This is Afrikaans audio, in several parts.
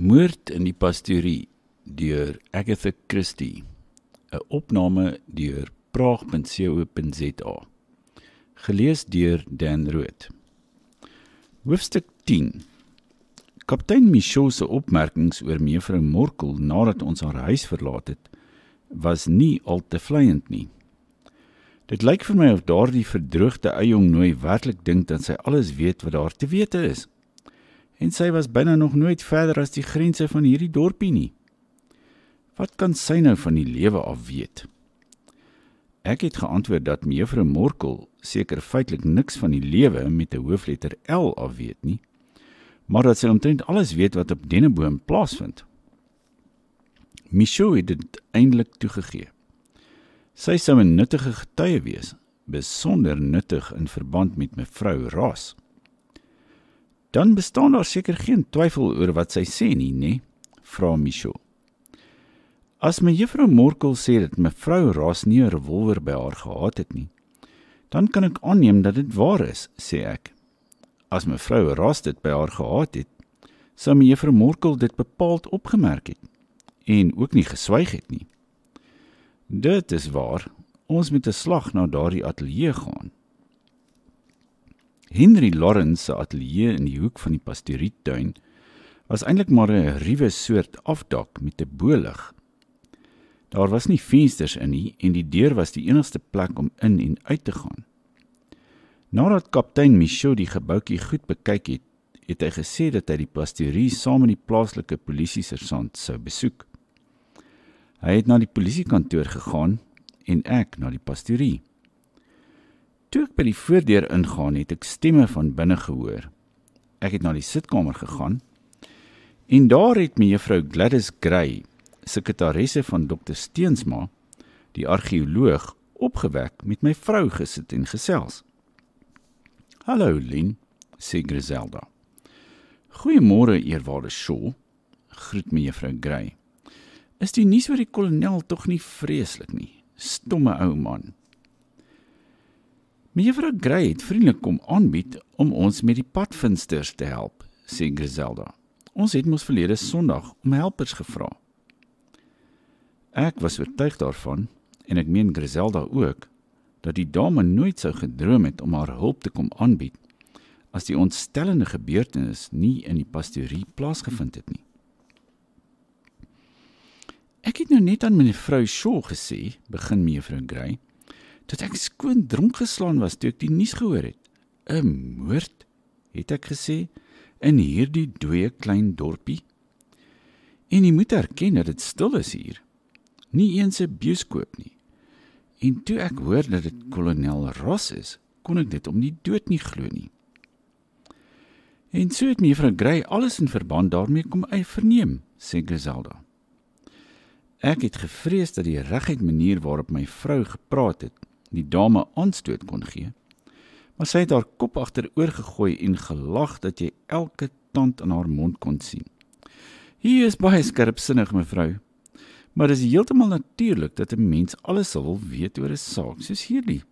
Moord in die pastorie deur Agatha Christie 'n opname deur praag.co.za gelees deur Dan Rood Hoofstuk 10 Kaptein Michaud se opmerkings oor mevrou Morkel nadat ons haar huis verlaat het was nie al te vleiend nie Dit lyk vir my of daardie verdroogde ou jong nooi werklik dink dat sy alles weet wat daar te weet is en sy was binne nog nooit verder as die grense van hierdie dorpie nie. Wat kan sy nou van die lewe af weet? Ek het geantwoord dat mevrou Morkel seker feitelik niks van die lewe met 'n hoofletter L af weet nie, maar dat sy omtrent alles weet wat op Denneboom plaasvind. Michou het dit eintlik toegegee. Sy sou 'n nuttige getuie wees, besonder nuttig in verband met mevrou Ras dan bestaan daar seker geen twyfel oor wat sy sê nie, nê? vra Michiel. As my juffrou Morkel sê dat mevrou Ras nie 'n revolwer by haar gehad het nie, dan kan ek aanneem dat dit waar is, sê ek. As mevrou Ras dit by haar gehad het, sou my juffrou Morkel dit bepaald opgemerk het en ook nie geswyg het nie. Dit is waar. Ons moet 'n slag na daardie ateljee gaan. Henry Lawrence se ateljee in die hoek van die pastorietuin was eintlik maar 'n ruwe soort afdak met 'n bolig. Daar was nie vensters in nie en die deur was die enigste plek om in en uit te gaan. Nadat kaptein Michaud die gebouetjie goed bekyk het, het hy gesê dat hy die pastorie saam met die plaaslike polisie sergeant sou besoek. Hy het na die polisiekantoor gegaan en ek na die pastorie. Toe ek by die voordeur ingaan het, ek stemme van binne gehoor. Ek het na die sitkamer gegaan en daar het me juffrou Gladys Gray, sekretaresse van dokter Steensma, die argeoloog, opgewek met my vrou gesit en gesels. "Hallo, Lin," sê Griselda. "Goeiemôre, eerwaarde Shaw," groet me juffrou Gray. "Is die nuus oor die kolonel tog nie vreeslik nie? Stomme ou man." Mevrou Grey het vriendelik kom aanbied om ons met die padvinsters te help, sê Griselda. Ons het mos verlede Sondag om helpers gevra. Ek was oortuig daarvan en ek meen Griselda ook dat die dame nooit sou gedroom het om haar hulp te kom aanbied as die ontstellende gebeurtenis nie in die pastorie plaasgevind het nie. Ek het nou net aan mevrou Shaw gesê, begin mevrou Grey tot ek skoon dronk geslaan was toe ek die nuus gehoor het. 'n Moord, het ek gesê, in hierdie dooie klein dorpie. En jy moet erken dat dit stil is hier. Nie eens 'n een bioskoop nie. En toe ek hoor dat dit kolonel Ross is, kon ek dit om nie dood nie glo nie. En so het mevrou Grey alles in verband daarmee kom eie verneem, sê Griselda. Ek het gevrees dat die regte manier waarop my vrou gepraat het die dame aanstoot kon gee. Maar sy het haar kop agteroor gegooi en gelag dat jy elke tand in haar mond kon sien. Hier is baie skerpsinnig mevrou. Maar dit is heeltemal natuurlik dat 'n mens alles wil weet oor 'n saak soos hierdie.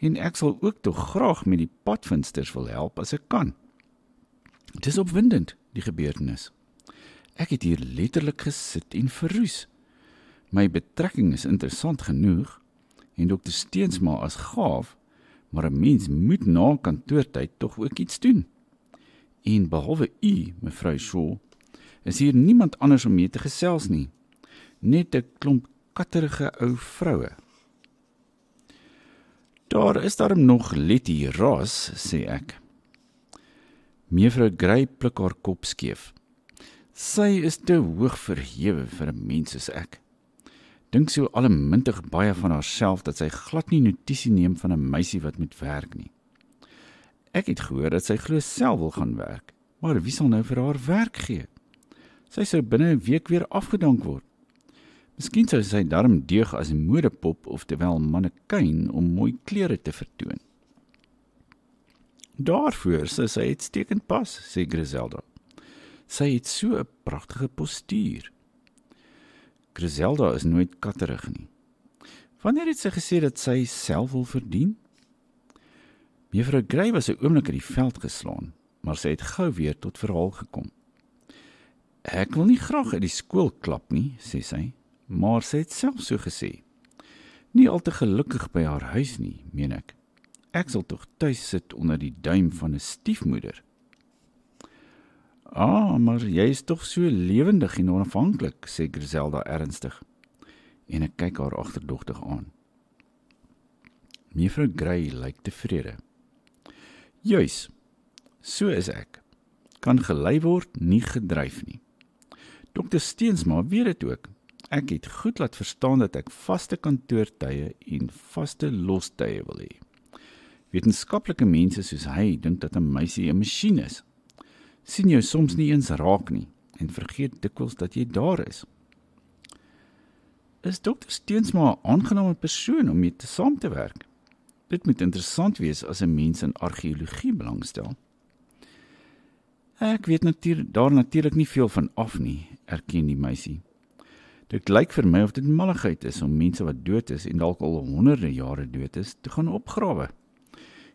En ek sal ook tog graag met die padvinsters wil help as ek kan. Dit is opwindend die gebeurtenis. Ek het hier letterlik gesit en verroes. My betrekking is interessant genoeg, en Dr Steensma as gaaf, maar 'n mens moet na kantoortyd tog ook iets doen. En behalwe u, mevrou Shaw, is hier niemand anders om mee te gesels nie. Net 'n klomp katterige ou vroue. Daar is darm nog Letty Ross, sê ek. Mevrou Grey pluk haar kop skeef. Sy is te hoog verhewe vir 'n mens soos ek dink sy alemintig baie van haarself dat sy glad nie notisie neem van 'n meisie wat moet werk nie. Ek het gehoor dat sy glo self wil gaan werk, maar wie sal nou vir haar werk gee? Sy sou binne 'n week weer afgedank word. Miskien sou sy darm deug as 'n modepop of terwyl mannekyn om mooi klere te vertoon. Daarvoor sê sy het stekend pas, sê Griselda. Sy het so 'n pragtige postuur. Griselda is nooit katterig nie. Wanneer het sy gesê dat sy self wil verdien? Mevrou Grey was 'n oomblik in die veld geslaan, maar sy het gou weer tot verhaal gekom. "Ek wil nie graag uit die skool klap nie," sê sy, maar sy het self so gesê. "Nie al te gelukkig by haar huis nie, meen ek. Ek sal tog tuis sit onder die duim van 'n stiefmoeder." "Ah, maar jy is tog so lewendig en onafhanklik," sê Griselda ernstig. En ek kyk haar agterdogtig aan. Mevrou Grey lyk tevrede. "Juis. So is ek. Kan gelei word, nie gedryf nie." Dokter Steensma weet dit ook. Ek het goed laat verstaan dat ek vaste kantoortye en vaste lostye wil hê. Wetenskaplike mense soos hy dink dat 'n meisie 'n masjien is sien jou soms nie eens raak nie en vergeet dikwels dat jy daar is. Is dokter Steensma 'n aangename persoon om mee te saam te werk? Dit moet interessant wees as 'n mens in argeologie belangstel. Ek weet natuur daar natuurlik nie veel van af nie, erken die meisie. Dit lyk vir my of dit malligheid is om mense wat dood is en dalk al honderde jare dood is, te gaan opgrawe.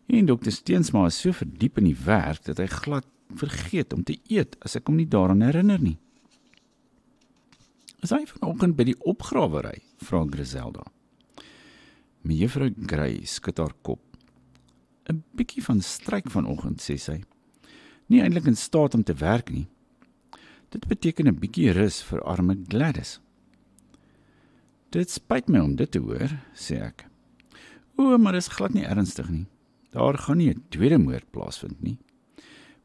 En dokter Steensma is so verdiep in die werk dat hy glad vergeet om te eet as ek hom nie daaraan herinner nie. Is hy vanoggend by die opgrawery? vra Griselda. Mevrou Grey skud haar kop. 'n Bietjie van stryk vanoggend, sê sy. Nie eintlik in staat om te werk nie. Dit beteken 'n bietjie rus vir arme Gladys. Dit spyt my om dit te hoor, sê ek. O, maar dit is glad nie ernstig nie. Daar gaan nie 'n tweede moord plaasvind nie.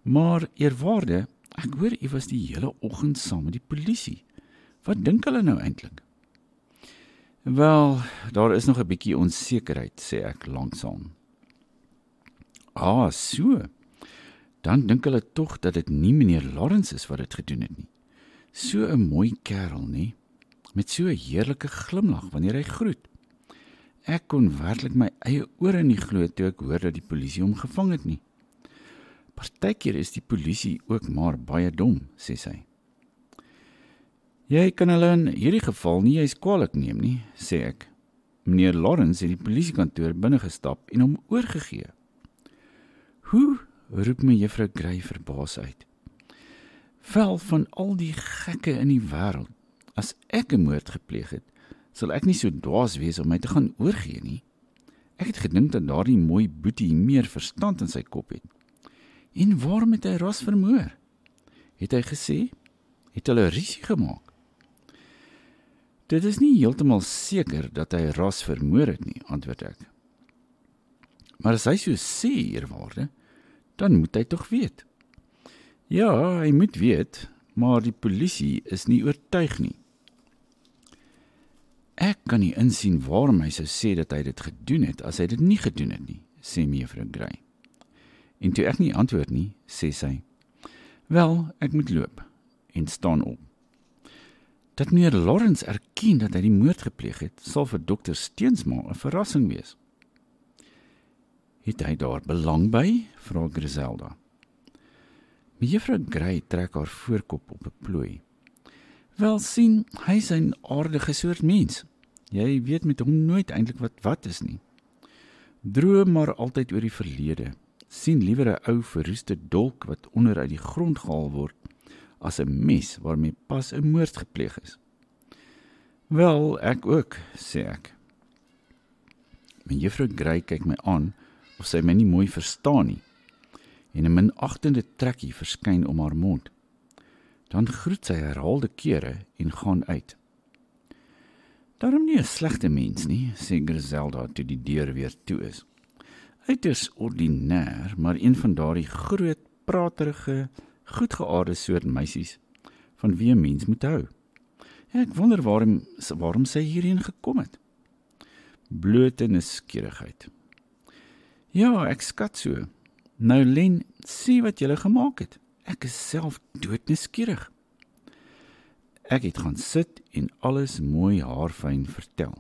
Maar eerwaarde, ek hoor u was die hele oggend saam met die polisie. Wat dink hulle nou eintlik? Wel, daar is nog 'n bietjie onsekerheid, sê ek langsaam. Ah, so. Dan dink hulle tog dat dit nie meneer Lawrence is wat dit gedoen het nie. So 'n mooi kerel, nê? Met so 'n heerlike glimlag wanneer hy groet. Ek kon werklik my eie ore nie glo toe ek hoor dat die polisie hom gevang het nie. Partykeer is die polisie ook maar baie dom, sê sy. Jy kan hulle in hierdie geval nie eens kwalik neem nie, sê ek. Meneer Lawrence het die polisiekantoor binnegestap en hom oorgegee. "Hoe?" roep my juffrou Grey verbaas uit. "Vel van al die gekke in die wêreld, as ek 'n moord gepleeg het, sal ek nie so dwaas wees om my te gaan oorgee nie. Ek het gedink dat daardie mooi boetie meer verstand in sy kop het." En waarom het hy Ras vermoor? Het hy gesê? Het hulle risie gemaak? Dit is nie heeltemal seker dat hy Ras vermoor het nie, antwoord ek. Maar as hy so sê, eerwaarde, dan moet hy tog weet. Ja, hy moet weet, maar die polisie is nie oortuig nie. Ek kan nie insien waarom hy sou sê dat hy dit gedoen het as hy dit nie gedoen het nie, sê mevrou Grey. En toe ek nie antwoord nie, sê sy: "Wel, ek moet loop." En staan op. Dat meneer Lawrence erken dat hy die moord gepleeg het, sal vir dokter Steensma 'n verrassing wees. "Het hy daar belang by?" vra Griselda. Mevrou Grey trek haar voorkop op 'n plooi. "Wel sien, hy is 'n aardige soort mens. Jy weet met hom nooit eintlik wat wat is nie. Droom maar altyd oor die verlede." sien liewer 'n ou verroeste dolk wat onder uit die grond gehaal word as 'n mes waarmee pas 'n moord gepleeg is. Wel, ek ook, sê ek. Mevrou Grey kyk my aan of sy my nie mooi verstaan nie. En 'n minagtende trekkie verskyn om haar mond. Dan groet sy herhaalde kere en gaan uit. "Darm nie 'n slegte mens nie," sê Griselda toe die deur weer toe is. Dit is ordinêr, maar een van daardie groot praterige, goedgeaarde soort meisies van wie 'n mens moet hou. Ja, ek wonder waarom waarom sy hierheen gekom het. Blote nuuskierigheid. Ja, ek skat so. Nou Len, sien wat jy gele gemaak het. Ek is self dood nuuskierig. Ek het gaan sit en alles mooi haarfyn vertel.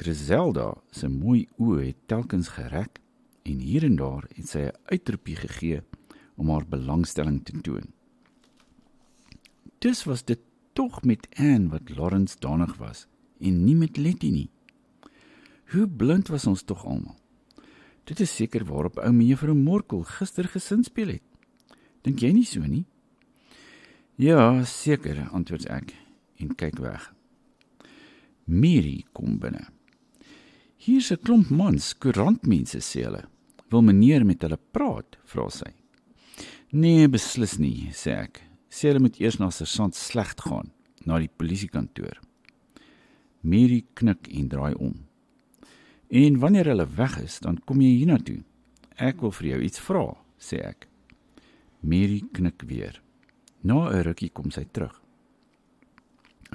Griselda se mooi oë het telkens gereg en hier en daar het sy 'n uitroepie gegee om haar belangstelling te toon. Dis was dit tog met Anne wat Lawrence danig was en nie met Letty nie. Hoe blind was ons tog almal. Dit is seker waarop ou mevrou Morkel gister gesinspeel het. Dink jy nie so nie? Ja, seker, antwoord ek en kyk weg. Miri kom binne. Hier's 'n klomp mans, koerantmense sê hulle. Wil meneer met hulle praat? vra sy. Nee, beslis nie, sê ek. Sê hulle moet eers na sergeant Slegt gaan, na die polisiekantoor. Miri knik en draai om. En wanneer hulle weg is, dan kom jy hiernatoe. Ek wil vir jou iets vra, sê ek. Miri knik weer. Na 'n rukkie kom sy terug.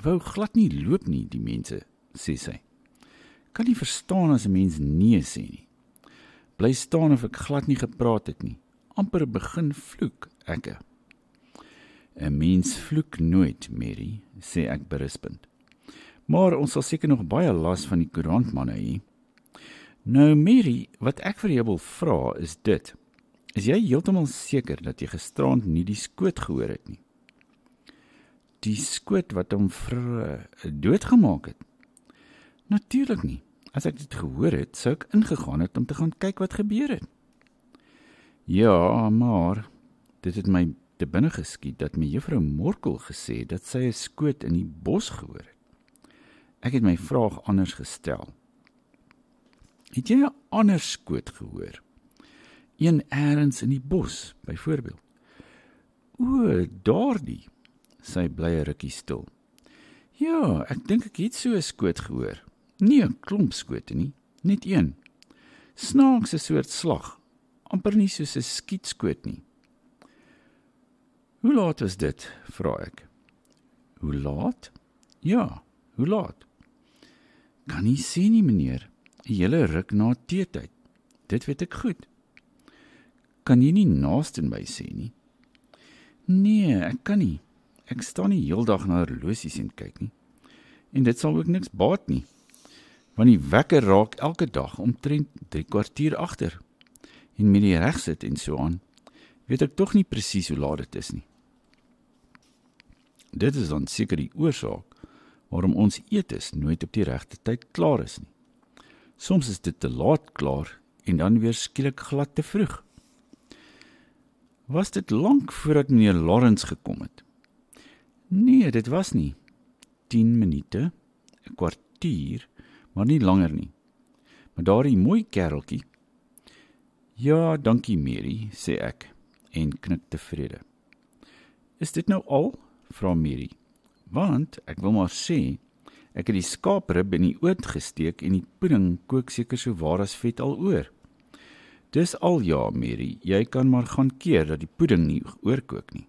Wou glad nie loop nie, die mense, sê sy kan nie verstaan as 'n mens nee sê nie. Bly staan of ek glad nie gepraat het nie. amper begin vloek ek. 'n Mens vloek nooit, Mary, sê ek berispend. Maar ons sal seker nog baie las van die koerantmanne hê. Nou Mary, wat ek vir jou wil vra is dit. Is jy heeltemal seker dat jy gisterand nie die skoot gehoor het nie? Die skoot wat hom vir eh, doodgemaak het. Natuurlik nie. As ek dit gehoor het, sou ek ingegaan het om te gaan kyk wat gebeur het. Ja, maar dit het my te binne geskiet dat my juffrou Morkel gesê het dat sy 'n skoot in die bos gehoor het. Ek het my vraag anders gestel. Het jy 'n ander skoot gehoor? Een eers in die bos, byvoorbeeld. O, daardie. Sy bly 'n rukkie stil. Ja, ek dink ek het so 'n skoot gehoor. Nee, 'n klomp skote nie, net een. Snaakse soort slag, amper nie soos 'n skietskoot nie. Hoe laat is dit? vra ek. Hoe laat? Ja, hoe laat? Kan nie sien nie, meneer. 'n Hele ruk na teetyd. Dit weet ek goed. Kan jy nie naaste by sê nie? Nee, ek kan nie. Ek staan nie heeldag na horlosies en kyk nie. En dit sal ook niks baat nie want die wekker raak elke dag omtrent 3 kwartier agter. En met die regsit en so aan, weet ek tog nie presies hoe laat dit is nie. Dit is dan seker die oorsaak waarom ons etes nooit op die regte tyd klaar is nie. Soms is dit te laat klaar en dan weer skielik glad te vroeg. Was dit lank voordat meneer Lawrence gekom het? Nee, dit was nie 10 minute, 'n kwartier maar nie langer nie. Maar daardie mooi kereltjie. Ja, dankie Mary, sê ek en knik tevrede. Is dit nou al? vra Mary. Want ek wil maar sê ek het die skaaprib in die oond gesteek en die pudding kook seker so waar as vet al oor. Dis al ja, Mary, jy kan maar gaan keer dat die pudding nie oorkook nie.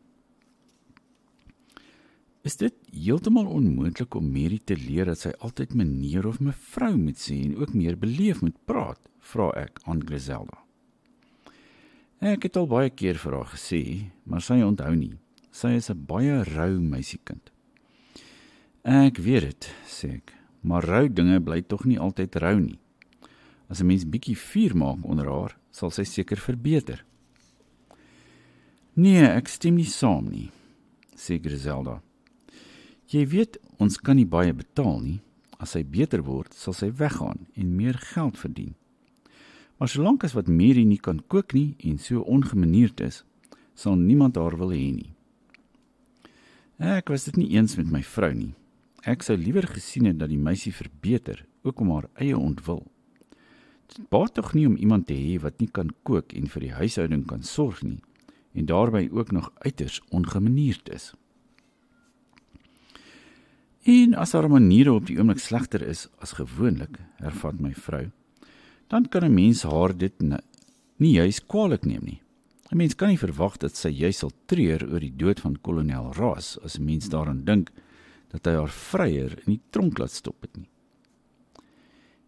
Is dit heeltemal onmoontlik om Mary te leer dat sy altyd meneer of mevrou moet sê en ook meer beleef moet praat? vra ek aan Griselda. Ek het al baie keer vir haar gesê, maar sy onthou nie. Sy is 'n baie rou meisiekind. Ek weet dit, sê ek, maar rou dinge bly tog nie altyd rou nie. As 'n mens bietjie vuur maak onder haar, sal sy seker verbeter. Nee, ek stem nie saam nie, sê Griselda. Jy weet, ons kan nie baie betaal nie. As hy beter word, sal hy weggaan en meer geld verdien. Maar solank as wat Miri nie kan kook nie en so ongemanierd is, sal niemand haar wil hê nie. Ek was dit nie eens met my vrou nie. Ek sou liewer gesien het dat die meisie verbeter, ook om haar eie ontwil. Dit baat tog nie om iemand te hê wat nie kan kook en vir die huishouding kan sorg nie en daarbey ook nog uiters ongemanierd is. En as haar maniere op die oomblik slegter is as gewoonlik, hervat my vrou, dan kan 'n mens haar dit nie juis kwaadlik neem nie. 'n Mens kan nie verwag dat sy juis sal treur oor die dood van kolonel Raas as 'n mens daaraan dink dat hy haar vryer in die tronk laat stop het nie.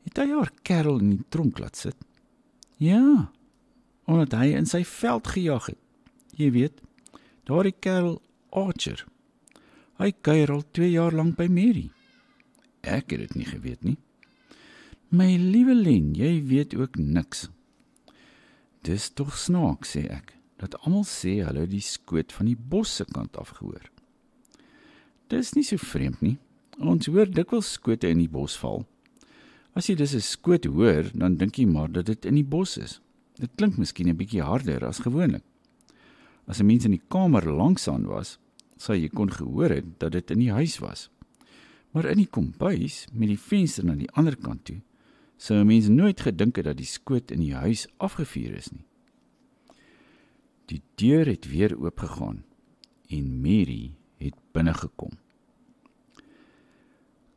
Het hy haar kerel in die tronk laat sit? Ja. Omdat hy in sy veld gejaag het. Jy weet, daardie kerel Archer. Hy kuier al 2 jaar lank by Mary. Ek het dit nie geweet nie. My liewe Len, jy weet ook niks. Dis tog snaaks sê ek dat almal sê hulle die skoot van die bos se kant af gehoor. Dis nie so vreemd nie. Ons hoor dikwels skote in die bos val. As jy dis 'n skoot hoor, dan dink jy maar dat dit in die bos is. Dit klink miskien 'n bietjie harder as gewoonlik. As 'n mens in die kamer langsaan was, sy kon gehoor het dat dit in die huis was. Maar in die kombuis met die venster aan die ander kant toe, sou 'n mens nooit gedink het dat die skoot in die huis afgevuur is nie. Die deur het weer oopgegaan en Mary het binne gekom.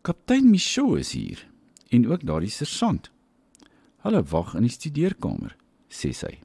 Kaptein Michaud is hier en ook daardie sergeant. Hulle wag in die studeerkamer, sê sy.